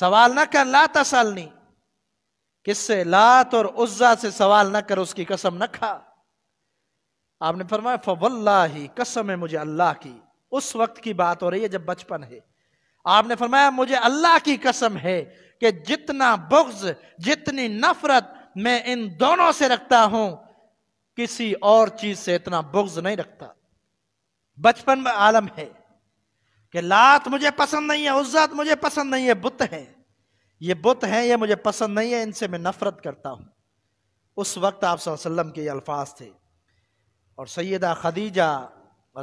सवाल ना कर ला तसलनी किससे लात और उज्जा से सवाल ना कर उसकी कसम ना खा आपने फरमाया फवल्ला ही कसम है मुझे अल्लाह की उस वक्त की बात हो रही है जब बचपन है आपने फरमाया मुझे अल्लाह की कसम है कि जितना बुग्ज जितनी नफरत मैं इन दोनों से रखता हूं किसी और चीज से इतना बुग्ज नहीं रखता बचपन में आलम है कि लात मुझे पसंद नहीं है उज्जत मुझे पसंद नहीं है बुत है ये बुत हैं ये मुझे पसंद नहीं है इनसे मैं नफरत करता हूँ उस वक्त आप के ये अल्फाज थे और सैदा खदीजा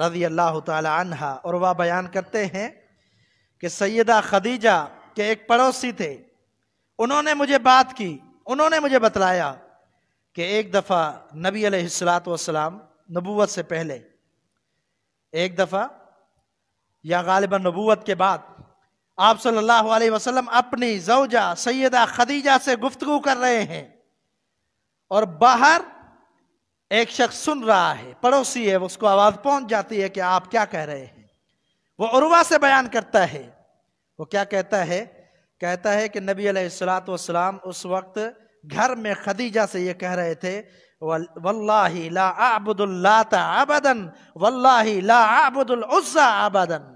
रजी अल्लाह तहा और वह बयान करते हैं कि सैदा खदीजा के एक पड़ोसी थे उन्होंने मुझे बात की उन्होंने मुझे बतलाया कि एक दफ़ा नबी अलैहिस्सलात वसलाम नबूत से पहले एक दफ़ा या गालिबा नबूत के बाद आप सल्लल्लाहु अलैहि वसल्लम अपनी जौजा सैदा खदीजा से गुफ्तगु कर रहे हैं और बाहर एक शख्स सुन रहा है पड़ोसी है उसको आवाज़ पहुंच जाती है कि आप क्या कह रहे हैं वो उर्वा से बयान करता है वो क्या कहता है कहता है कि नबी सलात वसलाम उस वक्त घर में खदीजा से ये कह रहे थे आबदन आबदन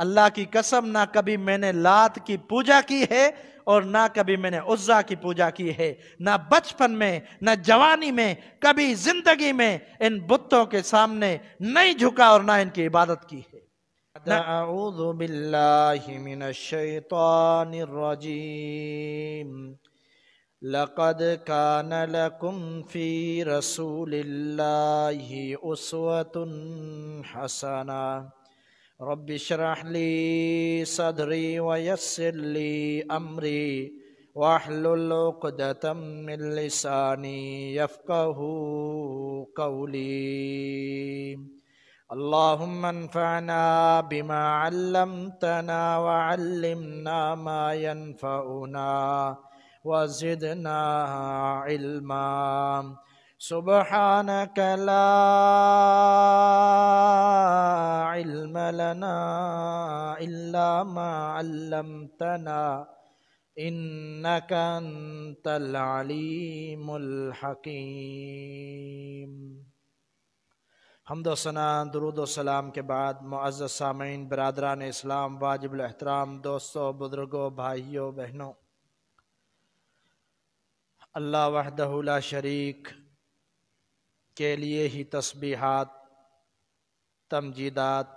अल्लाह की कसम ना कभी मैंने लात की पूजा की है और ना कभी मैंने उज्जा की पूजा की है ना बचपन में ना जवानी में कभी जिंदगी में इन बुतों के सामने नहीं झुका और ना इनकी इबादत की है بالله من الشيطان الرجيم لقد كان لكم في رسول الله أسوة حسنة رب اشرح لي صدري ويسر لي أمري واحلل عقدة من لساني يفقه قولي اللهم انفعنا بما علمتنا وعلمنا ما ينفعنا وزدنا علما سبحانك لا علم لنا إلا ما علمتنا إنك أنت العليم الحكيم حمد و ثنا درود و سلام کے بعد معزز سامعین برادران اسلام واجب الاحترام دوستو بزرگوں بھائیوں بہنوں अल्लाह वहदहुल्ला शरीक के लिए ही तस्बीहात तमजीदात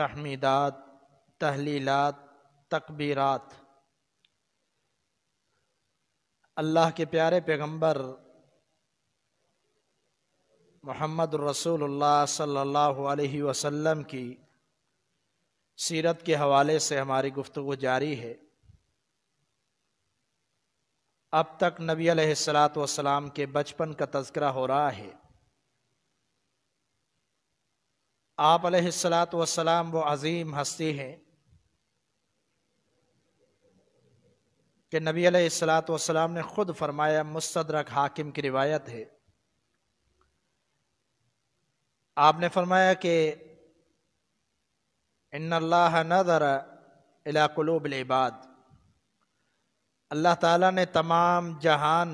तहमीदात तहलीलात तकबीरात अल्लाह के प्यारे पैगंबर मोहम्मद रसूलुल्लाह सल्लल्लाहु अलैहि वसल्लम की सीरत के हवाले से हमारी गुफ्तु जारी है अब तक नबी सलात के बचपन का तस्करा हो रहा है आप सलात वो अजीम हस्ती हैं कि नबी सलात ने खुद फरमाया मुस्तरक हाकिम की रिवायत है आपने फरमाया कि इन अल्लाह नदर इबाद अल्लाह ताला ने तमाम जहान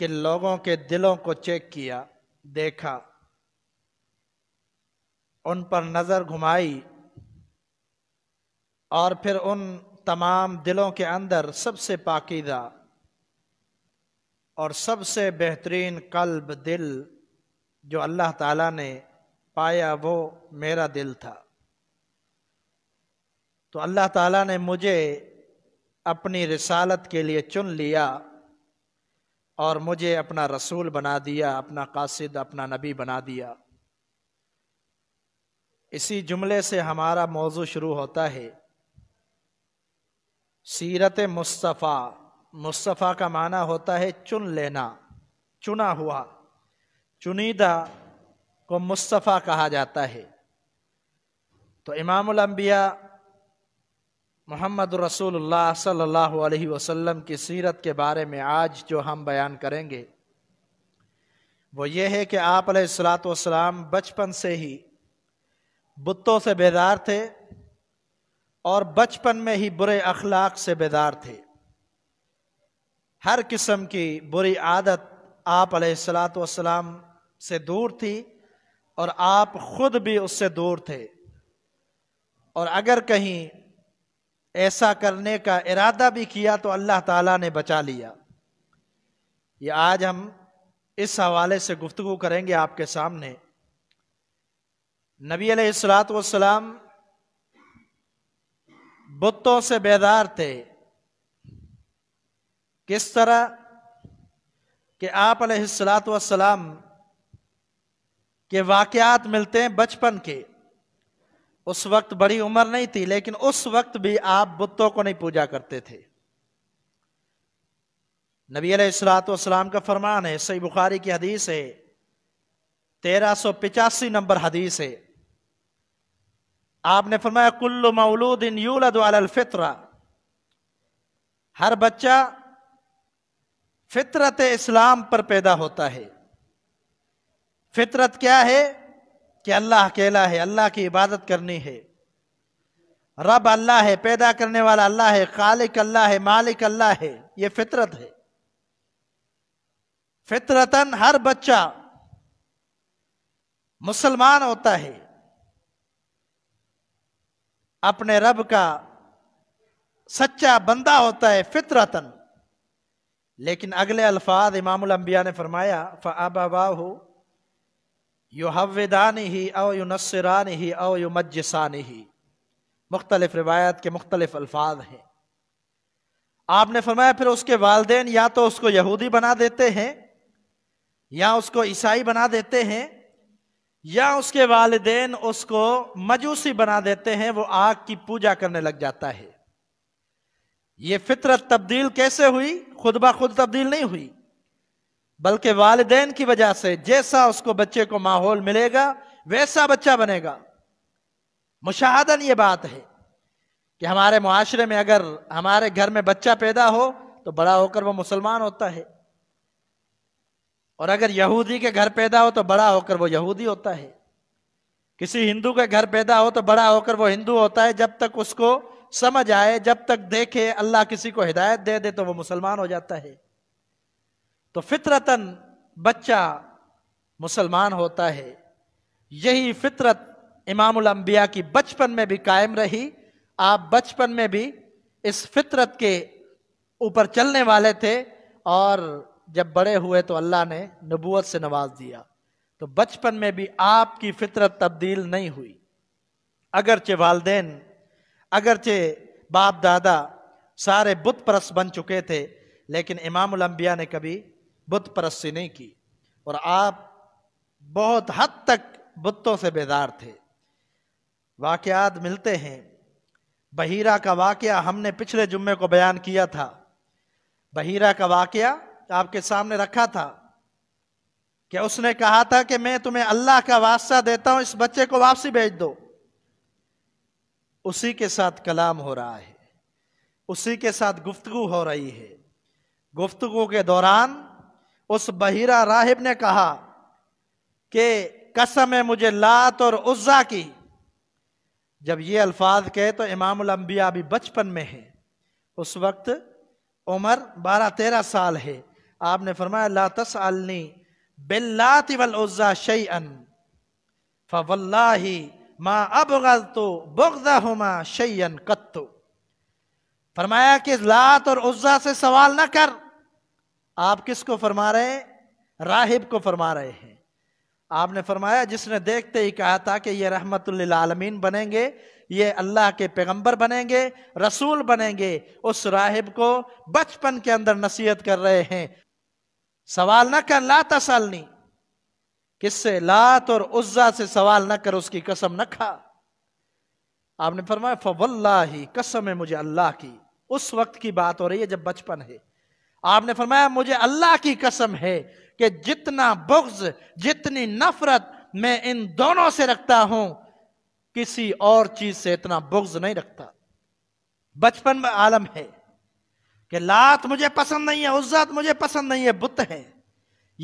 के लोगों के दिलों को चेक किया देखा उन पर नज़र घुमाई और फिर उन तमाम दिलों के अंदर सबसे पाकिदा और सबसे बेहतरीन कल्ब दिल जो अल्लाह ताला ने पाया वो मेरा दिल था तो अल्लाह ताला ने मुझे अपनी रिसालत के लिए चुन लिया और मुझे अपना रसूल बना दिया अपना कासिद अपना नबी बना दिया इसी जुमले से हमारा मौजू शुरू होता है सीरत मुस्तफ़ा मुस्तफ़ा का माना होता है चुन लेना चुना हुआ चुनीदा को मुस्तफ़ा कहा जाता है तो इमामबिया मोहम्मद रसूलुल्लाह सल्लल्लाहु अलैहि वसल्लम की सीरत के बारे में आज जो हम बयान करेंगे वो ये है कि आप सलात बचपन से ही बुतों से बेदार थे और बचपन में ही बुरे अखलाक से बेदार थे हर किस्म की बुरी आदत आप सलात से दूर थी और आप खुद भी उससे दूर थे और अगर कहीं ऐसा करने का इरादा भी किया तो अल्लाह ताला ने बचा लिया ये आज हम इस हवाले से गुफ्तु करेंगे आपके सामने नबी अलैहिस्सलात वसलाम बुतों से बेदार थे किस तरह कि आप अलैहिस्सलात वसलाम के वाकयात मिलते हैं बचपन के उस वक्त बड़ी उम्र नहीं थी लेकिन उस वक्त भी आप बुतों को नहीं पूजा करते थे नबी सलाम का फरमान है सही बुखारी की हदीस है तेरह सौ पिचासी नंबर हदीस है आपने फरमाया कुल्लु मौलूद इन यूलदलफित्रा हर बच्चा फितरत इस्लाम पर पैदा होता है फितरत क्या है कि अल्लाह अकेला है अल्लाह की इबादत करनी है रब अल्लाह है पैदा करने वाला अल्लाह है खालिक अल्लाह है मालिक अल्लाह है ये फितरत है फितरतन हर बच्चा मुसलमान होता है अपने रब का सच्चा बंदा होता है फितरतन लेकिन अगले अल्फाज इमामुल अंबिया ने फरमाया वाह हो युहवदान ही अव युनसरान ही अव युमजसान ही मुख्तलिफ रिवायत के मुख्तलिफ अल्फाज हैं आपने फरमाया फिर उसके वालदेन या तो उसको यहूदी बना देते हैं या उसको ईसाई बना देते हैं या उसके वालदेन उसको मजूसी बना देते हैं वो आग की पूजा करने लग जाता है ये फितरत तब्दील कैसे हुई खुद ब खुद तब्दील नहीं हुई बल्कि वालदेन की वजह से जैसा उसको बच्चे को माहौल मिलेगा वैसा बच्चा बनेगा मुशाहदन ये बात है कि हमारे मुआरे में अगर हमारे घर में बच्चा पैदा हो तो बड़ा होकर वो मुसलमान होता है और अगर यहूदी के घर पैदा हो तो बड़ा होकर वो यहूदी होता है किसी हिंदू के घर पैदा हो तो बड़ा होकर वो हिंदू होता है जब तक उसको समझ आए जब तक देखे अल्लाह किसी को हिदायत दे दे तो वो मुसलमान हो जाता है तो फितरतन बच्चा मुसलमान होता है यही फितरत इमामुल अंबिया की बचपन में भी कायम रही आप बचपन में भी इस फितरत के ऊपर चलने वाले थे और जब बड़े हुए तो अल्लाह ने नबूत से नवाज दिया तो बचपन में भी आपकी फितरत तब्दील नहीं हुई अगरचे वालदेन अगरचे बाप दादा सारे बुत परस बन चुके थे लेकिन अंबिया ने कभी बुत परस्ती नहीं की और आप बहुत हद तक बुतों से बेदार थे वाक़ात मिलते हैं बहीरा का वाक़ हमने पिछले जुम्मे को बयान किया था बहीरा का वाक़ आपके सामने रखा था कि उसने कहा था कि मैं तुम्हें अल्लाह का वास्ता देता हूं इस बच्चे को वापसी भेज दो उसी के साथ कलाम हो रहा है उसी के साथ गुफ्तगु हो रही है गुफ्तगु के दौरान उस बहिरा राहिब ने कहा कि कसम है मुझे लात और उज्जा की जब ये अल्फाज कहे तो इमाम अम्बिया भी बचपन में है उस वक्त उमर बारह तेरह साल है आपने फरमाया ला तसअलनी बिल्लाति वल उज्जा शैअन फवल्लाहि मा अबगदतु बुगदहुमा शैअन कत्तु फरमाया कि लात और उज्जा से सवाल ना कर आप किसको फरमा रहे हैं राहिब को फरमा रहे हैं आपने फरमाया जिसने देखते ही कहा था कि ये आलमीन बनेंगे ये अल्लाह के पैगंबर बनेंगे रसूल बनेंगे उस राहिब को बचपन के अंदर नसीहत कर रहे हैं सवाल ना कर ला तसलनी किससे लात और उज्जा से सवाल ना कर उसकी कसम न खा आपने फरमाया फवल्ला ही कसम है मुझे अल्लाह की उस वक्त की बात हो रही है जब बचपन है आपने फरमाया मुझे अल्लाह की कसम है कि जितना बुग्ज जितनी नफरत मैं इन दोनों से रखता हूं किसी और चीज से इतना बुग्ज नहीं रखता बचपन में आलम है कि लात मुझे पसंद नहीं है उज्जत मुझे पसंद नहीं है बुत है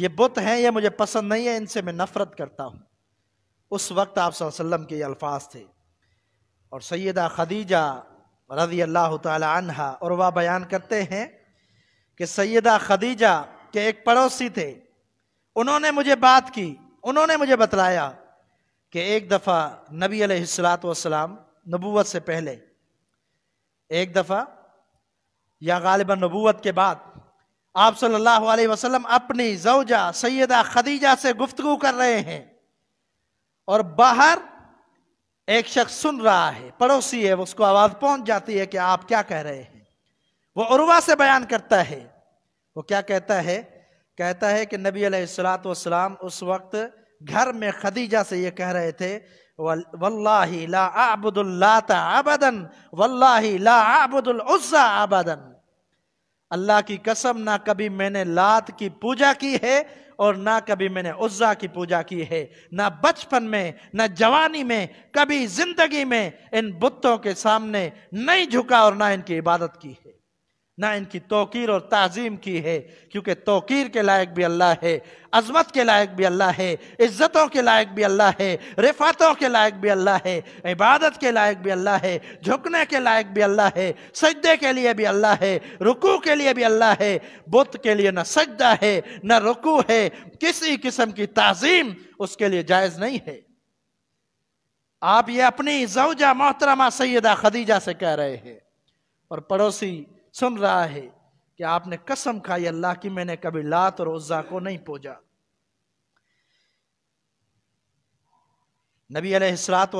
ये बुत हैं ये मुझे पसंद नहीं है इनसे मैं नफरत करता हूं उस वक्त आप के ये अल्फाज थे और सैदा खदीजा रजी अल्लाह तहा और वह बयान करते हैं कि सैदा खदीजा के एक पड़ोसी थे उन्होंने मुझे बात की उन्होंने मुझे बतलाया कि एक दफ़ा नबी अलैहिस्सलात वसलाम नबूवत से पहले एक दफ़ा या गालिबा नबूवत के बाद आप सल्लल्लाहु अलैहि वसल्लम अपनी जवजा सैदा खदीजा से गुफ्तगु कर रहे हैं और बाहर एक शख्स सुन रहा है पड़ोसी है उसको आवाज़ पहुंच जाती है कि आप क्या कह रहे हैं वो उर्वा से बयान करता है वो क्या कहता है कहता है कि नबी सलाम उस वक्त घर में खदीजा से ये कह रहे थे वल्लाही ला आबदन वल्लाही ला आबुदुल उज्जा आबदन अल्लाह की कसम ना कभी मैंने लात की पूजा की है और ना कभी मैंने उज्जा की पूजा की है ना बचपन में ना जवानी में कभी जिंदगी में इन बुतों के सामने नहीं झुका और ना इनकी इबादत की है ना इनकी तोकीर और तज़ीम की है क्योंकि तोकीर के लायक भी अल्लाह है अजमत के लायक भी अल्लाह है इज़्ज़तों के लायक भी अल्लाह है रिफातों के लायक भी अल्लाह है इबादत के लायक भी अल्लाह है झुकने के लायक भी अल्लाह है सजदे के लिए भी अल्लाह है रुकू के लिए भी अल्लाह है बुत के लिए न सजदा है न रुकू है किसी किस्म की तज़ीम उसके लिए जायज़ नहीं है आप ये अपनी जवजा मोहतरमा सैदा खदीजा से कह रहे हैं और पड़ोसी सुन रहा है कि आपने कसम खाई अल्लाह की मैंने कभी लात और उज्जा को नहीं पूजा नबी अलैहिस्सलात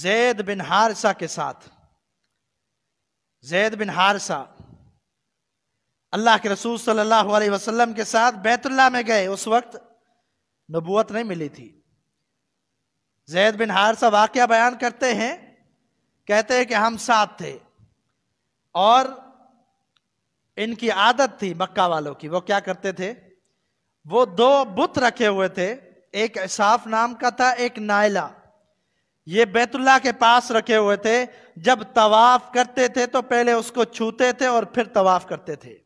जैद बिन हारसा के साथ जैद बिन हारसा अल्लाह के रसूल सल्लल्लाहु अलैहि वसल्लम के साथ बैतुल्ला में गए उस वक्त नबूत नहीं मिली थी जैद बिन हारसा वाक्य बयान करते हैं कहते हैं कि हम साथ थे और इनकी आदत थी मक्का वालों की वो क्या करते थे वो दो बुत रखे हुए थे एक साफ नाम का था एक नायला ये बैतुल्ला के पास रखे हुए थे जब तवाफ करते थे तो पहले उसको छूते थे और फिर तवाफ करते थे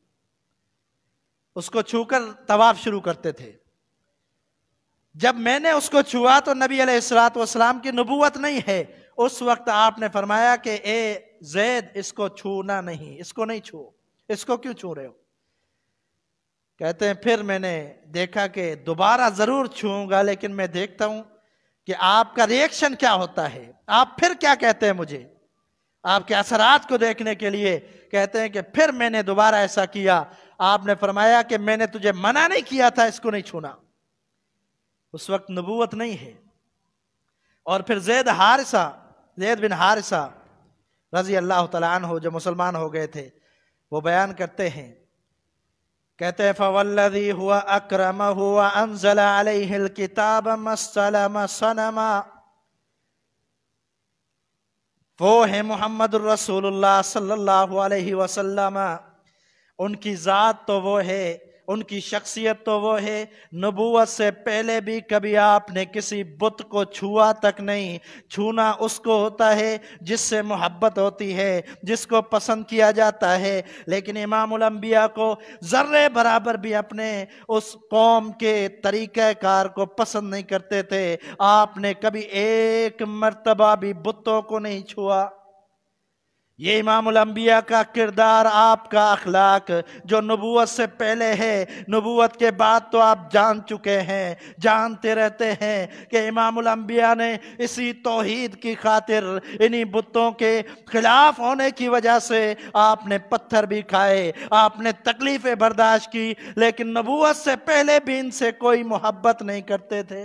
उसको छूकर तवाफ शुरू करते थे जब मैंने उसको छुआ तो नबी अलैहिस्सलाम की नबूवत नहीं है उस वक्त आपने फरमाया कि ए जैद इसको छूना नहीं इसको नहीं छू इसको क्यों छू रहे हो कहते हैं फिर मैंने देखा कि दोबारा जरूर छूंगा लेकिन मैं देखता हूं कि आपका रिएक्शन क्या होता है आप फिर क्या कहते हैं मुझे आपके असरात को देखने के लिए कहते हैं कि फिर मैंने दोबारा ऐसा किया आपने फरमाया कि मैंने तुझे मना नहीं किया था इसको नहीं छूना उस वक्त नबूवत नहीं है और फिर जैद हारिसा जैद बिन हारिसा रजी अल्लाह तला हो जो मुसलमान हो गए थे वो बयान करते हैं कहते हैं फवल्लि हुआ अक्रम हुआ अनजल किताब मसलम वो है मोहम्मद रसूल सल्लल्लाहु अलैहि उनकी ज़ात तो वो है उनकी शख्सियत तो वो है नबूत से पहले भी कभी आपने किसी बुत को छुआ तक नहीं छूना उसको होता है जिससे मोहब्बत होती है जिसको पसंद किया जाता है लेकिन इमामबिया को ज़र्रे बराबर भी अपने उस कौम के तरीक़ार को पसंद नहीं करते थे आपने कभी एक मरतबा भी बुतों को नहीं छुआ ये इमामबिया का किरदार आपका अखलाक जो नबूत से पहले है नबूत के बाद तो आप जान चुके हैं जानते रहते हैं कि इमामबिया ने इसी तोहद की खातिर इन्हीं बुतों के खिलाफ होने की वजह से आपने पत्थर भी खाए आपने तकलीफ़ें बर्दाश्त की लेकिन नबूत से पहले भी इनसे कोई मोहब्बत नहीं करते थे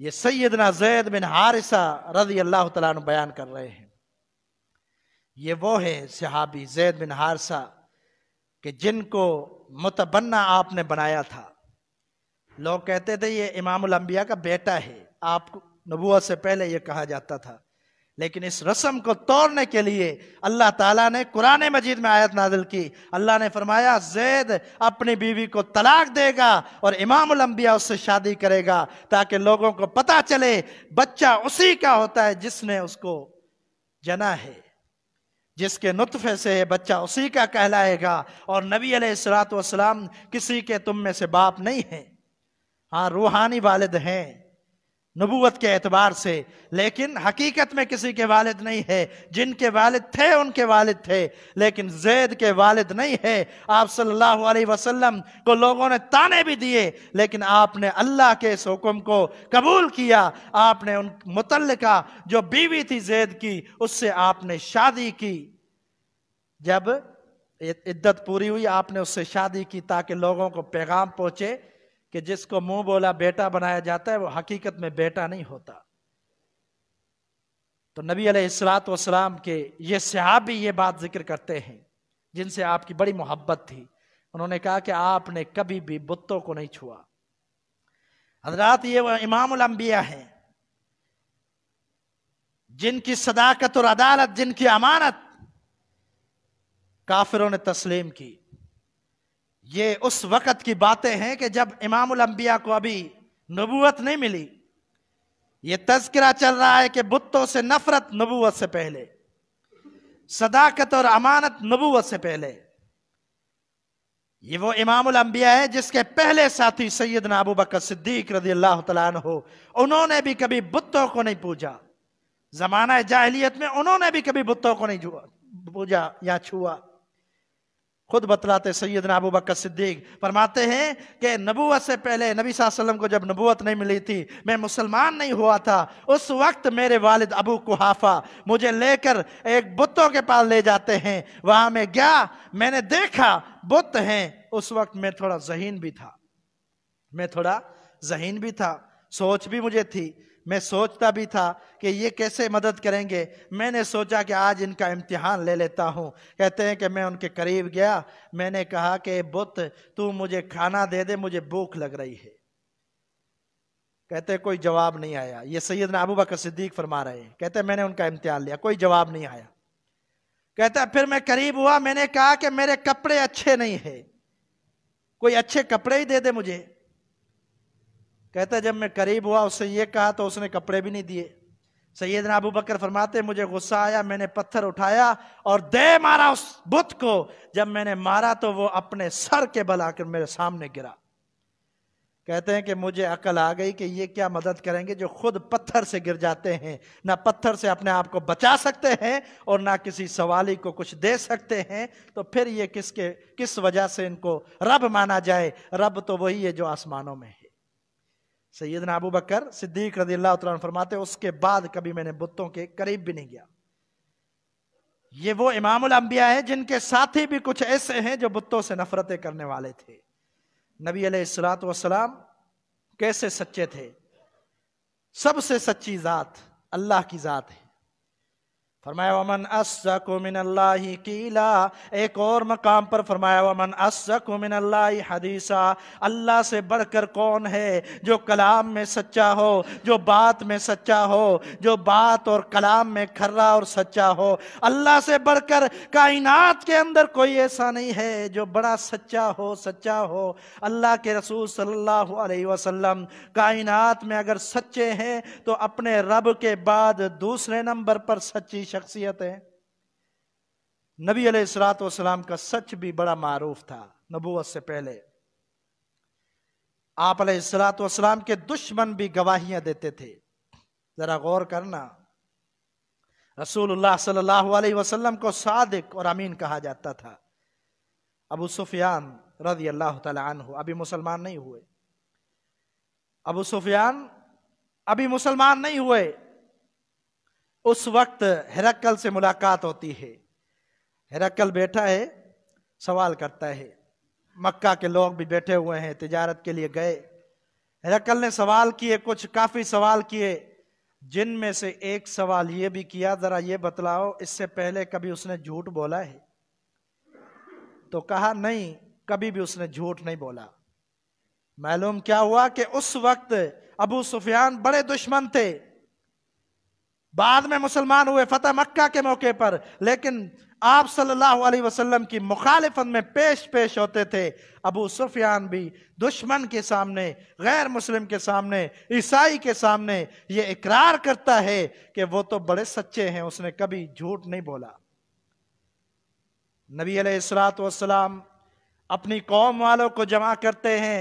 ये सैदना जैद बिन हारिसा रजी अल्लाह तला बयान कर रहे हैं ये वो है सहाबी जैद बिन हारसा कि जिनको मुतबन्ना आपने बनाया था लोग कहते थे ये इमाम अम्बिया का बेटा है आपको नबूत से पहले ये कहा जाता था लेकिन इस रस्म को तोड़ने के लिए अल्लाह ताला ने कुरान मजीद में आयत नादिल की अल्लाह ने फरमाया जैद अपनी बीवी को तलाक देगा और इमाम उससे शादी करेगा ताकि लोगों को पता चले बच्चा उसी का होता है जिसने उसको जना है जिसके नुतफ़े से है बच्चा उसी का कहलाएगा और नबी सलात किसी के तुम में से बाप नहीं है हाँ रूहानी वालद हैं नबूवत के एतबार से लेकिन हकीकत में किसी के वालिद नहीं है जिनके वालिद थे उनके वालिद थे लेकिन जैद के वालिद नहीं है आप सल्लल्लाहु अलैहि वसल्लम को लोगों ने ताने भी दिए लेकिन आपने अल्लाह के इस हुक्म को कबूल किया आपने उन मुतलका जो बीवी थी जैद की उससे आपने शादी की जब इद्दत पूरी हुई आपने उससे शादी की ताकि लोगों को पैगाम पहुँचे कि जिसको मुंह बोला बेटा बनाया जाता है वो हकीकत में बेटा नहीं होता तो नबी अलैहिस्सलात वसलाम के ये सहाबी ये बात जिक्र करते हैं जिनसे आपकी बड़ी मोहब्बत थी उन्होंने कहा कि आपने कभी भी बुतों को नहीं छुआ हजरात ये इमाम इमामबिया हैं जिनकी सदाकत और अदालत जिनकी अमानत काफिरों ने तस्लीम की ये उस वक़्त की बातें हैं कि जब इमामुल अंबिया को अभी नबूवत नहीं मिली ये तस्करा चल रहा है कि बुतों से नफरत नबूवत से पहले सदाकत और अमानत नबूवत से पहले ये वो इमामबिया अंबिया है जिसके पहले साथी सैयद नबू बकर सिद्दीक रदी अल्लाह हो उन्होंने भी कभी बुतों को नहीं पूजा जमाना जाहलीत में उन्होंने भी कभी बुतों को नहीं पूजा या छुआ खुद बतलाते सैदना अबू बकर सिद्दीक फरमाते हैं कि नबूत से पहले नबी वसल्लम को जब नबूत नहीं मिली थी मैं मुसलमान नहीं हुआ था उस वक्त मेरे वालिद अबू कुहाफा मुझे लेकर एक बुतों के पास ले जाते हैं वहां मैं गया मैंने देखा बुत हैं उस वक्त मैं थोड़ा जहीन भी था मैं थोड़ा जहीन भी था सोच भी मुझे थी मैं सोचता भी था कि ये कैसे मदद करेंगे मैंने सोचा कि आज इनका इम्तिहान ले लेता हूँ कहते हैं कि मैं उनके करीब गया मैंने कहा कि बुत तू मुझे खाना दे दे मुझे भूख लग रही है कहते हैं कोई जवाब नहीं आया ये सैयद अबू बकर सिद्दीक फरमा रहे हैं कहते हैं मैंने उनका इम्तिहान लिया कोई जवाब नहीं आया कहता फिर मैं करीब हुआ मैंने कहा कि मेरे कपड़े अच्छे नहीं है कोई अच्छे कपड़े ही दे दे मुझे कहता जब मैं करीब हुआ उससे ये कहा तो उसने कपड़े भी नहीं दिए ने अबू बकर फरमाते मुझे गुस्सा आया मैंने पत्थर उठाया और दे मारा उस बुत को जब मैंने मारा तो वो अपने सर के बल आकर मेरे सामने गिरा कहते हैं कि मुझे अकल आ गई कि ये क्या मदद करेंगे जो खुद पत्थर से गिर जाते हैं ना पत्थर से अपने आप को बचा सकते हैं और ना किसी सवाली को कुछ दे सकते हैं तो फिर ये किसके किस वजह से इनको रब माना जाए रब तो वही है जो आसमानों में है सैदना अबू बकर सिद्दीक रदी अल्लाह फरमाते उसके बाद कभी मैंने बुतों के करीब भी नहीं गया ये वो इमाम अंबिया है जिनके साथी भी कुछ ऐसे हैं जो बुतों से नफरतें करने वाले थे नबी अलैहिस्सलात वसलाम कैसे सच्चे थे सबसे सच्ची ज़ात अल्लाह की ज़ात है फरमाया वमन असकुमिन अल्लाह कीला एक और मकाम पर फरमाया वमन असकुमिन अल्लाह हदीसा अल्लाह से बढ़कर कौन है जो कलाम में सच्चा हो जो बात में सच्चा हो जो बात और कलाम में खर्रा और सच्चा हो अल्लाह से बढ़कर कायनात के अंदर कोई ऐसा नहीं है जो बड़ा सच्चा हो सच्चा हो अल्लाह के रसूल सल्लल्लाहु अलैहि वसल्लम कायनात में अगर सच्चे हैं तो अपने रब के बाद दूसरे नंबर पर सच्ची शख्सियत है नबी अलैहिस्सलात का सच भी बड़ा मारूफ था नबूवत से पहले आप अलैहिस्सलात के दुश्मन भी गवाहियां देते थे जरा गौर करना रसूलुल्लाह सल्लल्लाहु अलैहि वसल्लम को सादिक और अमीन कहा जाता था अबू सुफियान रजी अल्लाह तु अभी मुसलमान नहीं हुए अबू सुफियान अभी मुसलमान नहीं हुए उस वक्त हेरकल से मुलाकात होती है हेरकल बैठा है सवाल करता है मक्का के लोग भी बैठे हुए हैं तिजारत के लिए गए हेरकल ने सवाल किए कुछ काफ़ी सवाल किए जिनमें से एक सवाल ये भी किया ज़रा ये बतलाओ इससे पहले कभी उसने झूठ बोला है तो कहा नहीं कभी भी उसने झूठ नहीं बोला मालूम क्या हुआ कि उस वक्त अबू सुफियान बड़े दुश्मन थे बाद में मुसलमान हुए फतेह मक्का के मौके पर लेकिन आप सल्लल्लाहु अलैहि वसल्लम की मुखालफत में पेश पेश होते थे अबू सुफियान भी दुश्मन के सामने गैर मुस्लिम के सामने ईसाई के सामने ये इकरार करता है कि वो तो बड़े सच्चे हैं उसने कभी झूठ नहीं बोला नबी सलात वसलाम अपनी कौम वालों को जमा करते हैं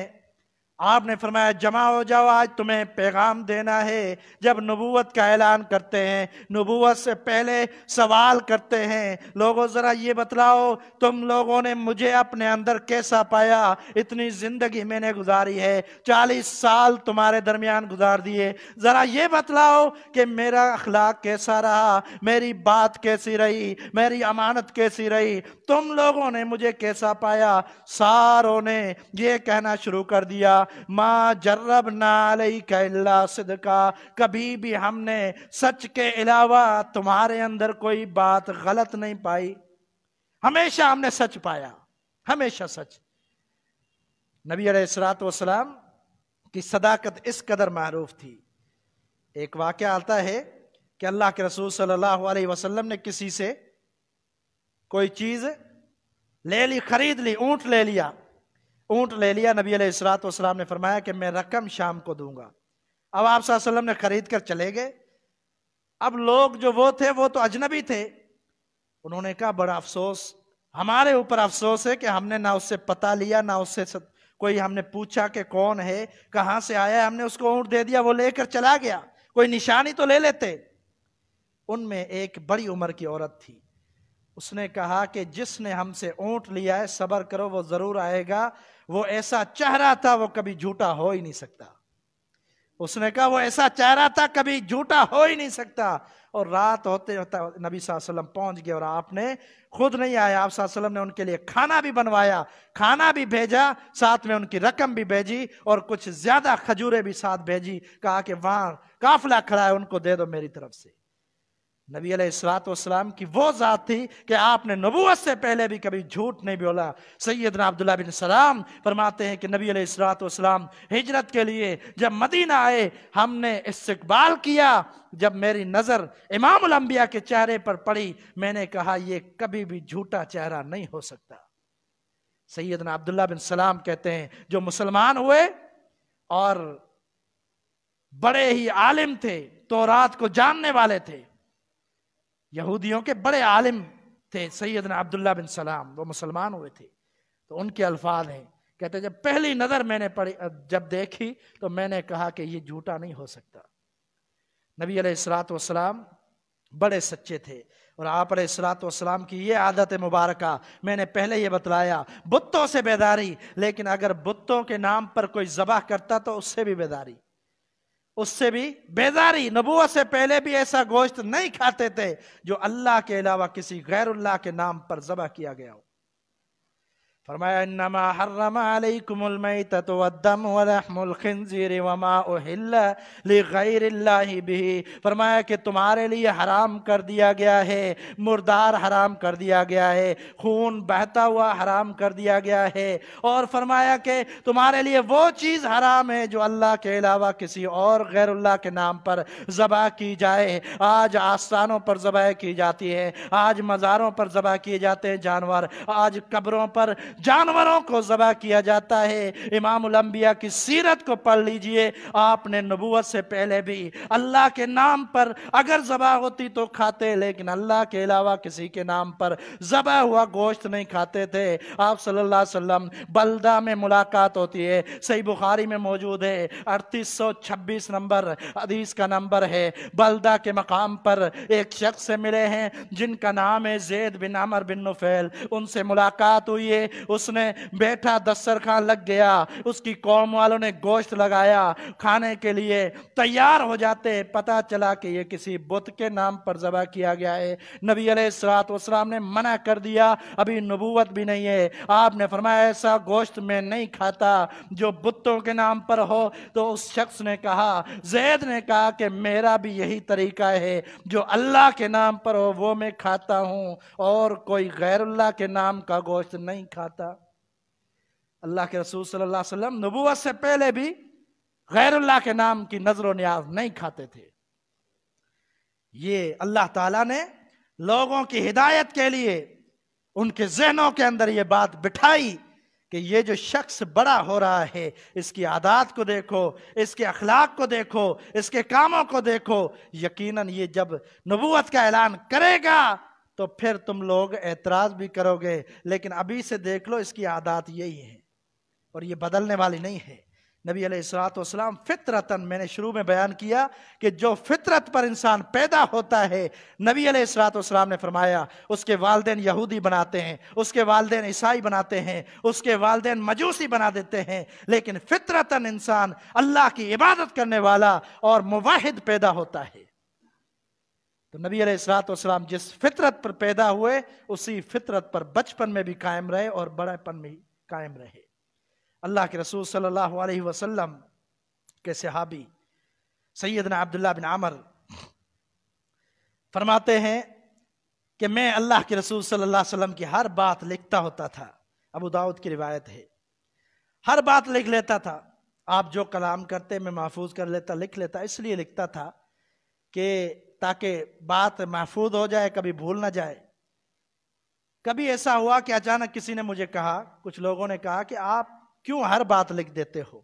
आपने फरमाया जमा हो जाओ आज तुम्हें पैगाम देना है जब नबूवत का ऐलान करते हैं नबूवत से पहले सवाल करते हैं लोगों ज़रा ये बतलाओ तुम लोगों ने मुझे अपने अंदर कैसा पाया इतनी ज़िंदगी मैंने गुजारी है चालीस साल तुम्हारे दरमियान गुजार दिए ज़रा ये बतलाओ कि मेरा अखलाक कैसा रहा मेरी बात कैसी रही मेरी अमानत कैसी रही तुम लोगों ने मुझे कैसा पाया सारों ने यह कहना शुरू कर दिया मा जर्रब नई कैला सिदका कभी भी हमने सच के अलावा तुम्हारे अंदर कोई बात गलत नहीं पाई हमेशा हमने सच पाया हमेशा सच नबी सलात वसलाम की सदाकत इस कदर मरूफ थी एक वाक्य आता है कि अल्लाह के रसूल सल्लल्लाहु अलैहि वसल्लम ने किसी से कोई चीज़ ले ली खरीद ली ऊंट ले लिया ऊँट ले लिया नबी अलैहिस्सलात वसलाम ने फरमाया कि मैं रकम शाम को दूंगा अब आप वसल्लम ने खरीद कर चले गए अब लोग जो वो थे वो तो अजनबी थे उन्होंने कहा बड़ा अफसोस हमारे ऊपर अफसोस है कि हमने ना उससे पता लिया ना उससे सत... कोई हमने पूछा कि कौन है कहाँ से आया हमने उसको ऊँट दे दिया वो लेकर चला गया कोई निशानी तो ले लेते उनमें एक बड़ी उम्र की औरत थी उसने कहा कि जिसने हमसे ऊँट लिया है सबर करो वो ज़रूर आएगा वो ऐसा चेहरा था वो कभी झूठा हो ही नहीं सकता उसने कहा वो ऐसा चेहरा था कभी झूठा हो ही नहीं सकता और रात होते होता नबी वसल्लम पहुंच गए और आपने खुद नहीं आया आप वसल्लम ने उनके लिए खाना भी बनवाया खाना भी भेजा साथ में उनकी रकम भी भेजी और कुछ ज्यादा खजूरें भी साथ भेजी कहा कि वहां काफिला खड़ा है उनको दे दो मेरी तरफ से नबी अलैहिस्सलाम की वो ज़ात थी कि आपने नबूत से पहले भी कभी झूठ नहीं बोला सैदना अब्दुल्ला बिन सलाम फरमाते हैं कि नबी अलैहिस्सलाम हिजरत के लिए जब मदीना आए हमने इस्तकबाल किया जब मेरी नज़र इमाम अम्बिया के चेहरे पर पड़ी मैंने कहा ये कभी भी झूठा चेहरा नहीं हो सकता सैदना अब्दुल्ला बिन सलाम कहते हैं जो मुसलमान हुए और बड़े ही आलिम थे तो रात को जानने वाले थे यहूदियों के बड़े आलिम थे सैदन अब्दुल्ला बिन सलाम वो मुसलमान हुए थे तो उनके अल्फाज हैं कहते जब पहली नज़र मैंने पढ़ी जब देखी तो मैंने कहा कि ये झूठा नहीं हो सकता नबी अलैहिस्सलात वसलाम बड़े सच्चे थे और आप सलाम की ये आदत मुबारक मैंने पहले ये बतलाया बुतों से बेदारी लेकिन अगर बुतों के नाम पर कोई जबाह करता तो उससे भी बेदारी उससे भी बेदारी नबुआ से पहले भी ऐसा गोश्त नहीं खाते थे जो अल्लाह के अलावा किसी गैरुल्लाह के नाम पर जबह किया गया हो फरमाया इन्नमा फरमाया कि तुम्हारे लिए हराम कर दिया गया है मुर्दार हराम कर दिया गया है खून बहता हुआ हराम कर दिया गया है और फरमाया कि तुम्हारे लिए वो चीज़ हराम है जो अल्लाह के अलावा किसी और गैरुल्लाह के नाम पर ज़बा की जाए आज आस्थानों पर ज़बह की जाती है आज मज़ारों पर ज़बह किए जाते हैं जानवर आज कब्रों पर जानवरों को जबा किया जाता है इमाम उलम्बिया की सीरत को पढ़ लीजिए आपने नबूत से पहले भी अल्लाह के नाम पर अगर जबा होती तो खाते लेकिन अल्लाह के अलावा किसी के नाम पर जबा हुआ गोश्त नहीं खाते थे आप सल्ला वसम बलदा में मुलाकात होती है सही बुखारी में मौजूद है अड़तीस सौ छब्बीस नंबर अदीस का नंबर है बलदा के मकाम पर एक शख्स से मिले हैं जिनका नाम है जैद बिन अमर बिन नुफैल उनसे मुलाकात हुई है उसने बैठा दस्तर खान लग गया उसकी कौम वालों ने गोश्त लगाया खाने के लिए तैयार हो जाते पता चला कि ये किसी बुत के नाम पर जबा किया गया है नबी सलाम ने मना कर दिया अभी नबूवत भी नहीं है आपने फरमाया ऐसा गोश्त में नहीं खाता जो बुतों के नाम पर हो तो उस शख्स ने कहा जैद ने कहा कि मेरा भी यही तरीका है जो अल्लाह के नाम पर हो वो मैं खाता हूँ और कोई अल्लाह के नाम का गोश्त नहीं खाता था अल्लाह के रसूल सल्लल्लाहु अलैहि वसल्लम नबूवत से पहले भी गैरुल्लाह के नाम की नजरों न्याज नहीं खाते थे ये अल्लाह ताला ने लोगों की हिदायत के लिए उनके जहनों के अंदर ये बात बिठाई कि ये जो शख्स बड़ा हो रहा है इसकी आदात को देखो इसके अखलाक को देखो इसके कामों को देखो यकीनन ये जब नबूवत का ऐलान करेगा तो फिर तुम लोग ऐतराज भी करोगे लेकिन अभी से देख लो इसकी आदत यही है और ये बदलने वाली नहीं है नबी सलाम फितरतन मैंने शुरू में बयान किया कि जो फितरत पर इंसान पैदा होता है नबी सलाम ने फरमाया उसके वालदेन यहूदी बनाते हैं उसके वालदेन ईसाई बनाते हैं उसके वालदेन मजूसी बना देते हैं लेकिन फितरतन इंसान अल्लाह की इबादत करने वाला और मुवाहिद पैदा होता है तो नबी सलाम जिस फितरत पर पैदा हुए उसी फितरत पर बचपन में भी कायम रहे और बड़ेपन में कायम रहे अल्लाह के रसूल सल्लल्लाहु अलैहि वसल्लम के सहाबी सैदना अब्दुल्ला बिन आमर फरमाते हैं कि मैं अल्लाह के रसूल सल्लल्लाहु अलैहि वसल्लम की हर बात लिखता होता था अबू दाऊद की रिवायत है हर बात लिख लेता था आप जो कलाम करते मैं महफूज कर लेता लिख लेता इसलिए लिखता था कि ताकि बात महफूज हो जाए कभी भूल ना जाए कभी ऐसा हुआ कि अचानक किसी ने मुझे कहा कुछ लोगों ने कहा कि आप क्यों हर बात लिख देते हो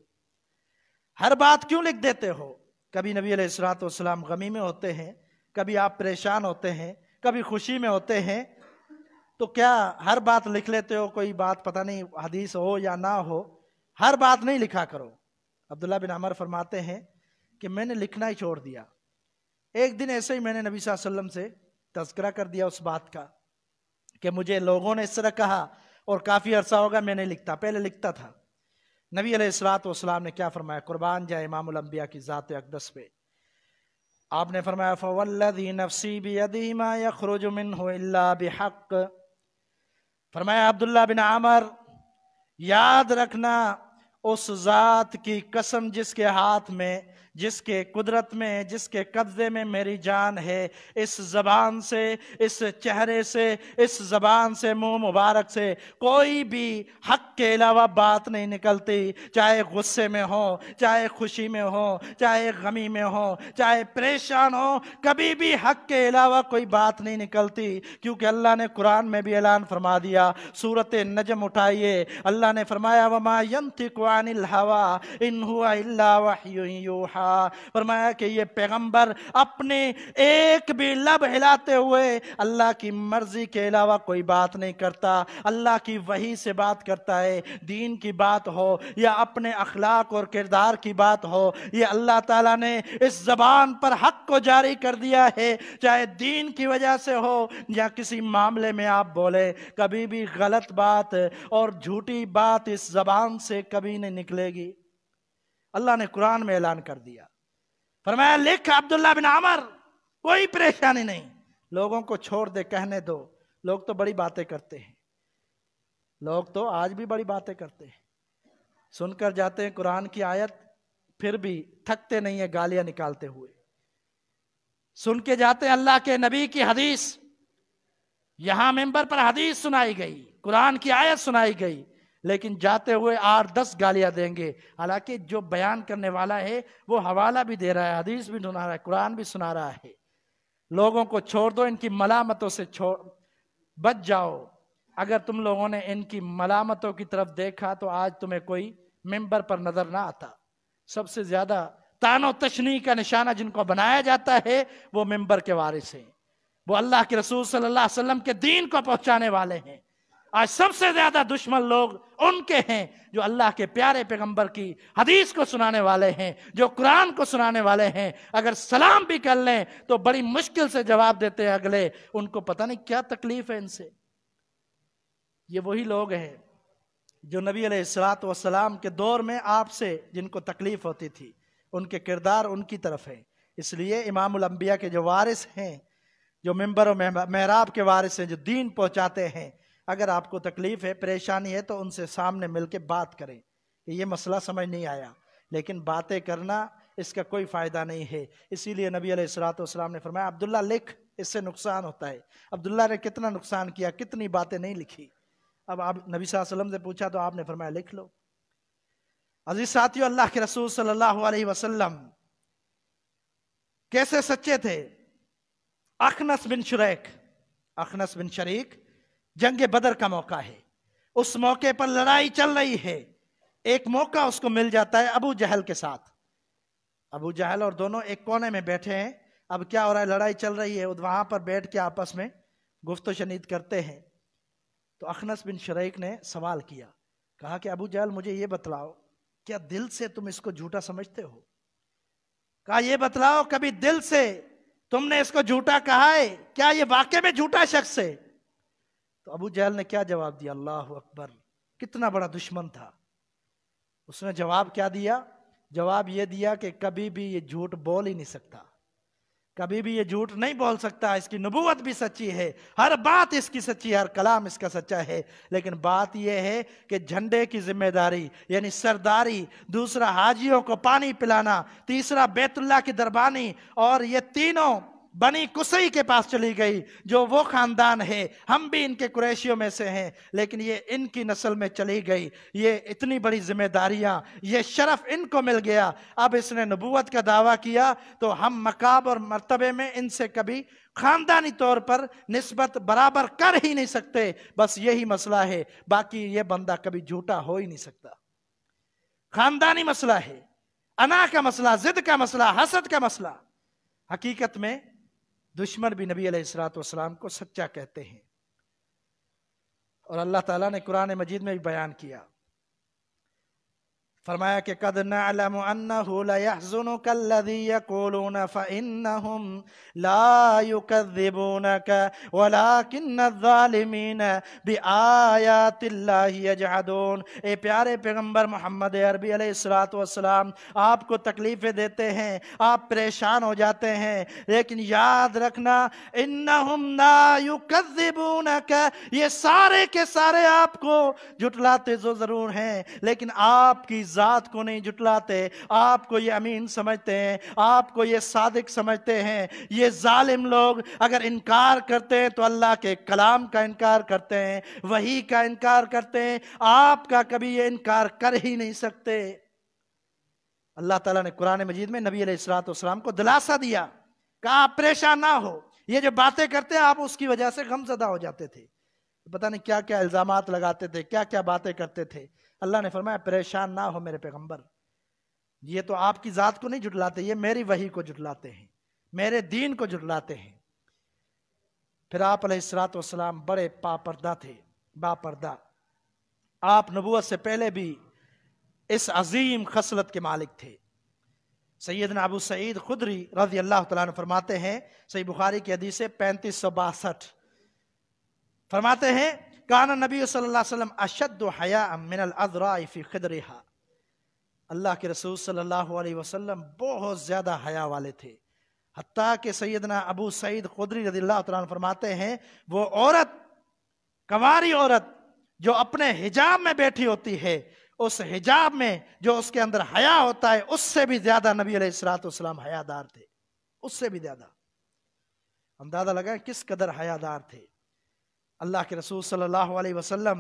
हर बात क्यों लिख देते हो कभी नबी अलैहिस्सलाम गमी में होते हैं कभी आप परेशान होते हैं कभी खुशी में होते हैं तो क्या हर बात लिख लेते हो कोई बात पता नहीं हदीस हो या ना हो हर बात नहीं लिखा करो अब्दुल्ला बिन अमर फरमाते हैं कि मैंने लिखना ही छोड़ दिया एक दिन ऐसे ही मैंने नबी वसल्लम से तस्करा कर दिया उस बात का कि मुझे लोगों ने इस तरह कहा और काफ़ी अरसा होगा मैंने लिखता पहले लिखता था नबी अलैहिस्सलात ने क्या फरमाया कुर्बान जाए इमाम अम्बिया की ज़ात अकदस पे आपने फरमाया फ़वल्लदी नफसी बदीमा यखरुज बिहक फरमाया अब्दुल्ला बिन आमर याद रखना उस ज़ात की कसम जिसके हाथ में जिसके कुदरत में जिसके कब्ज़े में मेरी जान है इस ज़बान से इस चेहरे से इस ज़बान से मुंह मुबारक से कोई भी हक के अलावा बात नहीं निकलती चाहे गुस्से में हो चाहे खुशी में हो चाहे गमी में हो चाहे परेशान हो कभी भी हक के अलावा कोई बात नहीं निकलती क्योंकि अल्लाह ने कुरान में भी ऐलान फरमा दिया सूरत नजम उठाइए अल्लाह ने फरमाया वमा यंतिक हवा इन हुआ इल्ला वही था फरमाया कि ये पैगंबर अपने एक भी लब हिलाते हुए अल्लाह की मर्जी के अलावा कोई बात नहीं करता अल्लाह की वही से बात करता है दीन की बात हो या अपने अखलाक और किरदार की बात हो ये अल्लाह ताला ने इस ज़बान पर हक को जारी कर दिया है चाहे दीन की वजह से हो या किसी मामले में आप बोले कभी भी गलत बात और झूठी बात इस ज़बान से कभी नहीं निकलेगी अल्लाह ने कुरान में ऐलान कर दिया फरमाया लिख अब्दुल्ला बिन आमर कोई परेशानी नहीं लोगों को छोड़ दे कहने दो लोग तो बड़ी बातें करते हैं लोग तो आज भी बड़ी बातें करते हैं सुनकर जाते हैं कुरान की आयत फिर भी थकते नहीं है गालियां निकालते हुए सुन के जाते हैं अल्लाह के नबी की हदीस यहां मेंबर पर हदीस सुनाई गई कुरान की आयत सुनाई गई लेकिन जाते हुए आठ दस गालियां देंगे हालांकि जो बयान करने वाला है वो हवाला भी दे रहा है हदीस भी सुना रहा है कुरान भी सुना रहा है लोगों को छोड़ दो इनकी मलामतों से छोड़ बच जाओ अगर तुम लोगों ने इनकी मलामतों की तरफ देखा तो आज तुम्हें कोई मेंबर पर नजर ना आता सबसे ज्यादा तानो तशनी का निशाना जिनको बनाया जाता है वो मेंबर के वारिस हैं वो अल्लाह के रसूल सल्लल्लाहु अलैहि वसल्लम के दीन को पहुंचाने वाले हैं आज सबसे ज्यादा दुश्मन लोग उनके हैं जो अल्लाह के प्यारे पैगंबर की हदीस को सुनाने वाले हैं जो कुरान को सुनाने वाले हैं अगर सलाम भी कर लें तो बड़ी मुश्किल से जवाब देते हैं अगले उनको पता नहीं क्या तकलीफ है इनसे ये वही लोग हैं जो नबी अलैहिस्सलात सलाम के दौर में आपसे जिनको तकलीफ होती थी उनके किरदार उनकी तरफ है इसलिए इमामुल के जो वारिस हैं जो मेम्बर और महराब के वारिस हैं जो दीन पहुंचाते हैं अगर आपको तकलीफ है परेशानी है तो उनसे सामने मिलकर बात करें कि ये मसला समझ नहीं आया लेकिन बातें करना इसका कोई फ़ायदा नहीं है इसीलिए नबी अलैहिस्सलाम ने फरमाया अब्दुल्ला लिख इससे नुकसान होता है अब्दुल्ला ने कितना नुकसान किया कितनी बातें नहीं लिखी अब आप नबी वसल्लम से पूछा तो आपने फरमाया लिख लो अजीज साथियों अल्लाह के रसूल सल्लल्लाहु अलैहि वसल्लम कैसे सच्चे थे अखनस बिन शुरैक अखनस बिन शरीक जंग बदर का मौका है उस मौके पर लड़ाई चल रही है एक मौका उसको मिल जाता है अबू जहल के साथ अबू जहल और दोनों एक कोने में बैठे हैं अब क्या हो रहा है लड़ाई चल रही है वहां पर बैठ के आपस में गुफ्त शनीद करते हैं तो अखनस बिन शरीक ने सवाल किया कहा कि अबू जहल मुझे ये बतलाओ क्या दिल से तुम इसको झूठा समझते हो कहा यह बतलाओ कभी दिल से तुमने इसको झूठा कहा है क्या ये वाकई में झूठा शख्स है तो अबू जहल ने क्या जवाब दिया अल्लाह अकबर कितना बड़ा दुश्मन था उसने जवाब क्या दिया जवाब यह दिया कि कभी भी ये झूठ बोल ही नहीं सकता कभी भी ये झूठ नहीं बोल सकता इसकी नबूवत भी सच्ची है हर बात इसकी सच्ची है हर कलाम इसका सच्चा है लेकिन बात यह है कि झंडे की जिम्मेदारी यानी सरदारी दूसरा हाजियों को पानी पिलाना तीसरा बेतुल्ला की दरबानी और ये तीनों बनी कुसई के पास चली गई जो वो खानदान है हम भी इनके कुरैशियों में से हैं लेकिन ये इनकी नस्ल में चली गई ये इतनी बड़ी जिम्मेदारियां ये शरफ इनको मिल गया अब इसने नबूत का दावा किया तो हम मकाब और मरतबे में इनसे कभी खानदानी तौर पर नस्बत बराबर कर ही नहीं सकते बस यही मसला है बाकी ये बंदा कभी झूठा हो ही नहीं सकता खानदानी मसला है अना का मसला जिद का मसला हसद का मसला हकीकत में दुश्मन भी नबी वाम को सच्चा कहते हैं और अल्लाह ताला ने कुरान मजीद में भी बयान किया फरमाया कि कद यजहदून ए प्यारे पैगम्बर मोहम्मद अरबी सलाम आपको तकलीफ़ें देते हैं आप परेशान हो जाते हैं लेकिन याद रखना ला युकज़्ज़िबूनक ये सारे के सारे आपको जुटलाते जो ज़रूर हैं लेकिन आपकी ज़ात को नहीं जुटलाते आपको ये अमीन समझते हैं आपको ये सादिक समझते हैं ये जालिम लोग अगर इनकार करते हैं तो अल्लाह के कलाम का इनकार करते हैं वही का इनकार करते हैं आपका कभी ये इनकार कर ही नहीं सकते अल्लाह ताला ने कुरान मजीद में नबी अलैहिस्सलाम को दिलासा दिया कहा आप परेशान ना हो ये जो बातें करते हैं आप उसकी वजह से गमजदा हो जाते थे पता नहीं क्या क्या इल्ज़ाम लगाते थे क्या क्या बातें करते थे अल्लाह ने फरमाया परेशान ना हो मेरे पैगंबर ये तो आपकी ज़ात को नहीं जुटलाते ये मेरी वही को जुटलाते हैं मेरे दीन को जुटलाते हैं फिर आप सलाम बड़े पापरदा थे बापरदा आप नबूत से पहले भी इस अजीम खसलत के मालिक थे सैदन अबू सईद खुदरी रजी अल्लाह तला फरमाते हैं सही बुखारी की हदीस पैंतीस सौ बासठ फरमाते हैं काना नबी सल्लम अशद हया मिनल अल्लाह के रसूल सल्लल्लाहु अलैहि वसल्लम बहुत ज़्यादा हया वाले थे हती के सैदना अबू सईद खुदरी रदील्ला फरमाते हैं वो औरत कवारी औरत जो अपने हिजाब में बैठी होती है उस हिजाब में जो उसके अंदर हया होता है उससे भी ज्यादा नबी अलैहिस्सलाम हयादार थे उससे भी ज्यादा अंदाजा लगा किस कदर हयादार थे अल्लाह के रसूल सल्लल्लाहु अलैहि वसल्लम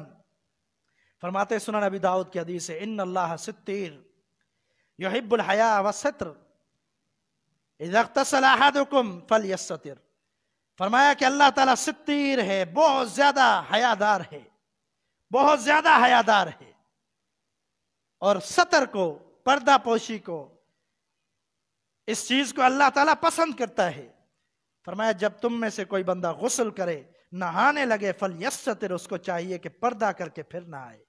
फरमाते सुना नबी दाऊद की हदीस है इन अल्लाह सितर यहिब्बुल हया व सत्र इदख्तसलाहदुकुम फल यस्तर फरमाया कि अल्लाह ताला सितर है बहुत ज़्यादा हयादार है बहुत ज़्यादा हयादार है और सतर को पर्दा पोशी को इस चीज को अल्लाह ताला पसंद करता है फरमाया जब तुम में से कोई बंदा गसल करे नहाने लगे फल यशतिर उसको चाहिए कि पर्दा करके फिर ना आए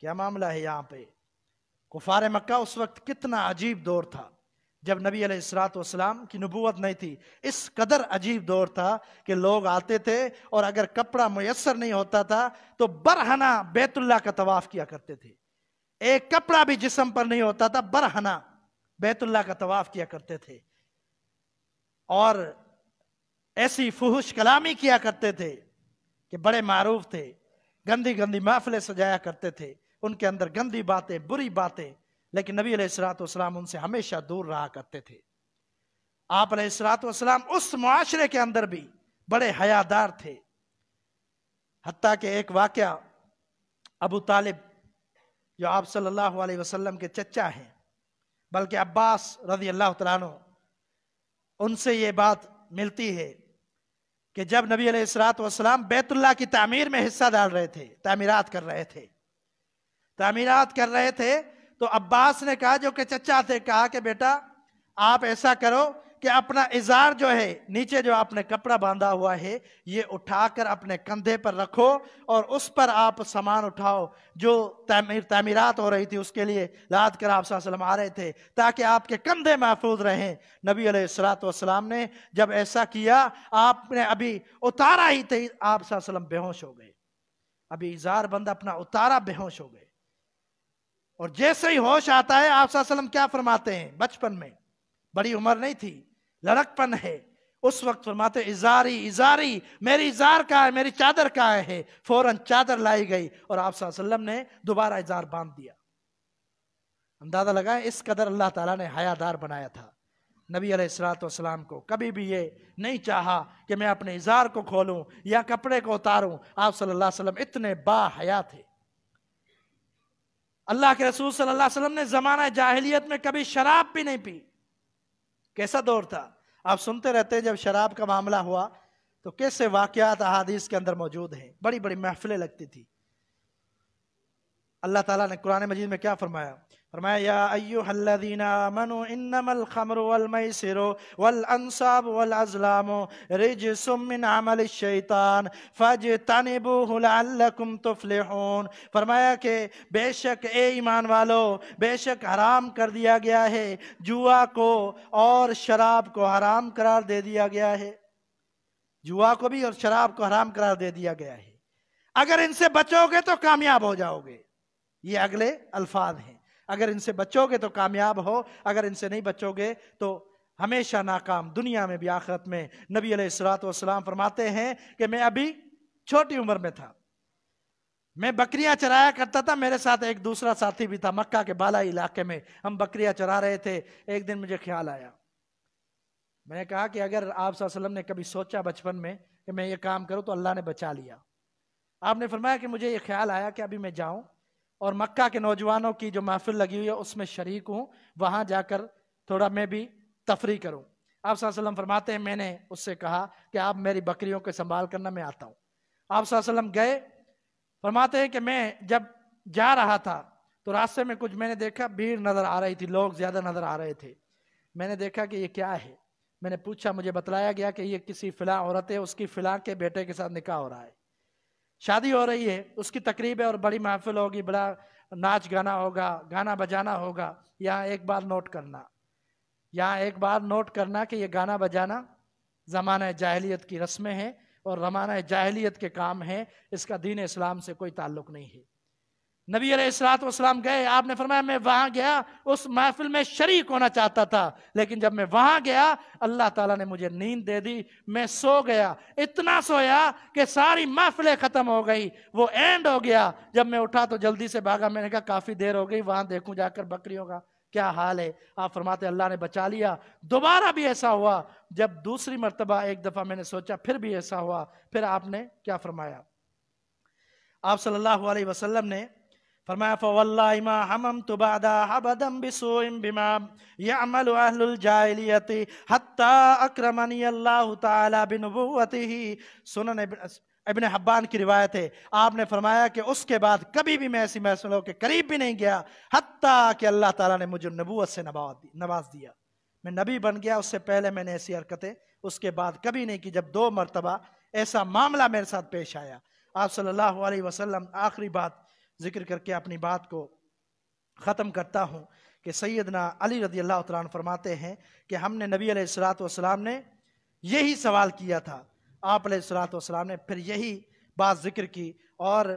क्या मामला है यहां पे कुफार मक्का उस वक्त कितना अजीब दौर था जब नबी अलैहिस्सलाम की नबूवत नहीं थी इस कदर अजीब दौर था कि लोग आते थे और अगर कपड़ा मैसर नहीं होता था तो बरहना बैतुल्ला का तवाफ किया करते थे एक कपड़ा भी जिसम पर नहीं होता था बरहना बैतुल्ला का तवाफ किया करते थे और ऐसी फुहश कलामी किया करते थे कि बड़े मारूफ थे गंदी गंदी महफिलें सजाया करते थे उनके अंदर गंदी बातें बुरी बातें लेकिन नबी सलाम उनसे हमेशा दूर रहा करते थे आप सलाम उस माशरे के अंदर भी बड़े हयादार थे हती के एक वाक़ अबू तालिब जो आप सल्लल्लाहु अलैहि वसल्लम के चचा हैं बल्कि अब्बास रजी अल्लाह तुन उनसे ये बात मिलती है कि जब नबी सलाम बैतुल्ला की तामीर में हिस्सा डाल रहे थे तामीरात कर रहे थे तामीरात कर रहे थे तो अब्बास ने कहा जो कि चचा थे कहा कि बेटा आप ऐसा करो कि अपना इजार जो है नीचे जो आपने कपड़ा बांधा हुआ है ये उठाकर अपने कंधे पर रखो और उस पर आप सामान उठाओ जो तमीर तमीरत हो रही थी उसके लिए लाद कर आप वसलम आ रहे थे ताकि आपके कंधे महफूज रहें नबी सलाम ने जब ऐसा किया आपने अभी उतारा ही थे आप बेहोश हो गए अभी इजार बंद अपना उतारा बेहोश हो गए और जैसे ही होश आता है आप क्या फरमाते हैं बचपन में बड़ी उम्र नहीं थी लड़कपन है उस वक्त फरमाते इजारी इजारी मेरी इजार का है मेरी चादर का है फौरन चादर लाई गई और आप सल्लम ने दोबारा इजार बांध दिया अंदाजा लगाए इस कदर अल्लाह ताला ने हयादार बनाया था नबी अलैहिस्सलाम को कभी भी ये नहीं चाहा कि मैं अपने इजार को खोलूं या कपड़े को उतारूं आप सल्लल्लाहु अलैहि वसल्लम इतने बाहया थे अल्लाह के रसूल सल्लल्लाहु अलैहि वसल्लम ने ज़माना जाहिलियत में कभी शराब भी नहीं पी कैसा दौर था आप सुनते रहते हैं जब शराब का मामला हुआ तो कैसे वाकयात अहादीस के अंदर मौजूद हैं बड़ी बड़ी महफिलें लगती थी अल्लाह ताला ने कुरान मजीद में क्या फरमाया फरमाया शैतान फ़ज फरमाया के बेशक ए ईमान वालो बेशक हराम कर दिया गया है जुआ को और शराब को हराम करार दे दिया गया है जुआ को भी और शराब को हराम करार दे दिया गया है अगर इनसे बचोगे तो कामयाब हो जाओगे ये अगले अल्फाज हैं अगर इनसे बचोगे तो कामयाब हो अगर इनसे नहीं बचोगे तो हमेशा नाकाम दुनिया में भी आखिरत में नबी सलात वसलाम फरमाते हैं कि मैं अभी छोटी उम्र में था मैं बकरियां चराया करता था मेरे साथ एक दूसरा साथी भी था मक्का के बाला इलाके में हम बकरियां चरा रहे थे एक दिन मुझे ख्याल आया मैंने कहा कि अगर आप वसल्लम ने कभी सोचा बचपन में कि मैं ये काम करूं तो अल्लाह ने बचा लिया आपने फरमाया कि मुझे ये ख्याल आया कि अभी मैं जाऊं और मक्का के नौजवानों की जो महफिल लगी हुई है उसमें शरीक हूँ वहाँ जाकर थोड़ा मैं भी तफरी करूँ आप सल्लम फरमाते हैं मैंने उससे कहा कि आप मेरी बकरियों को संभाल करना मैं आता हूँ आप सल्लम गए फरमाते हैं कि मैं जब जा रहा था तो रास्ते में कुछ मैंने देखा भीड़ नज़र आ रही थी लोग ज़्यादा नज़र आ रहे थे मैंने देखा कि ये क्या है मैंने पूछा मुझे बतलाया गया कि ये किसी फिला औरत है उसकी फिला के बेटे के साथ निकाह हो रहा है शादी हो रही है उसकी तकरीब है और बड़ी महफिल होगी बड़ा नाच गाना होगा गाना बजाना होगा यहाँ एक बार नोट करना यहाँ एक बार नोट करना कि ये गाना बजाना ज़माना जाहलीत की रस्में हैं और रमाना जाहलीत के काम हैं इसका दीन इस्लाम से कोई ताल्लुक नहीं है नबी सलाम गए आपने फरमाया मैं वहां गया उस महफिल में शरीक होना चाहता था लेकिन जब मैं वहां गया अल्लाह ताला ने मुझे नींद दे दी मैं सो गया इतना सोया कि सारी महफिलें ख़त्म हो गई वो एंड हो गया जब मैं उठा तो जल्दी से भागा मैंने कहा काफ़ी देर हो गई वहां देखूँ जाकर बकरियों का क्या हाल है आप फरमाते अल्लाह ने बचा लिया दोबारा भी ऐसा हुआ जब दूसरी मरतबा एक दफ़ा मैंने सोचा फिर भी ऐसा हुआ फिर आपने क्या फरमाया आप सल्लल्लाहु अलैहि वसल्लम ने फरमाया फ़वल्ला इमा हमम तुबादा हबदम बिसोम बिमा यमल अहलजाहलियत हत्ता अक्रमनी अल्लाह ताला बिनबुवती ही सुनन इबन हब्बान की रिवायत है आपने फरमाया कि उसके बाद कभी भी मैं ऐसी महसूलों के करीब भी नहीं गया हती कि अल्लाह ताला ने मुझे नबूत से नवाज नवाज दिया मैं नबी बन गया उससे पहले मैंने ऐसी हरकतें उसके बाद कभी नहीं की जब दो मरतबा ऐसा मामला मेरे साथ पेश आया आप सल्लल्लाहु अलैहि वसल्लम आखिरी बात जिक्र करके अपनी बात को ख़त्म करता हूँ कि सैदना अली रदी अल्लाह तन फरमाते हैं कि हमने नबी सलाम ने यही सवाल किया था आप सलाम ने फिर यही बात जिक्र की और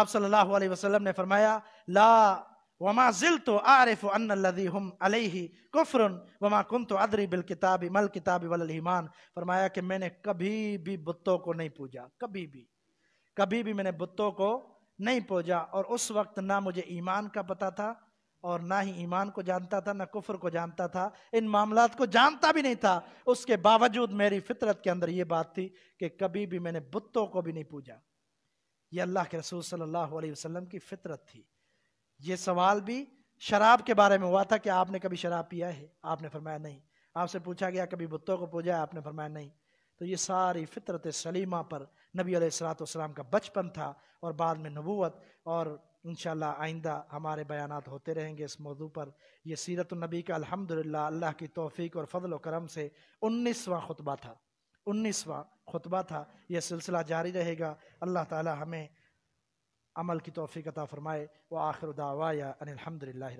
आप सल्लल्लाहु अलैहि वसल्लम ने फरमाया ला वमा जिल तो आरफ हम अलही कुफरन वमा कुन तो अदरी बिल किताबी मल किताबी वलमान फरमाया कि मैंने कभी भी बुतों को नहीं पूजा कभी भी कभी भी मैंने बुतों को नहीं पहुंचा और उस वक्त ना मुझे ईमान का पता था और ना ही ईमान को जानता था ना कुफर को जानता था इन मामला को जानता भी नहीं था उसके बावजूद मेरी फितरत के अंदर ये बात थी कि कभी भी मैंने बुतों को भी नहीं पूजा ये अल्लाह के रसूल सल्लल्लाहु अलैहि वसल्लम की फितरत थी ये सवाल भी शराब के बारे में हुआ था कि आपने कभी शराब पिया है आपने फरमाया नहीं आपसे पूछा गया कभी बुतों को पूजा है आपने फरमाया नहीं तो ये सारी फितरत सलीमा पर नबी सलाम का बचपन था और बाद में नबूत और इन आइंदा हमारे बयान होते रहेंगे इस मौजू पर यह सीरतनबी का अल्हम्दुलिल्लाह अल्लाह की तोफ़ी और फ़जल करम से उन्नीसवा खुतबा था उन्नीसवा खुतबा था यह सिलसिला जारी रहेगा अल्लाह ताली हमें अमल की तोफ़ी अता फ़रमाए व आखिर दावा या अनिलहमदिल्ला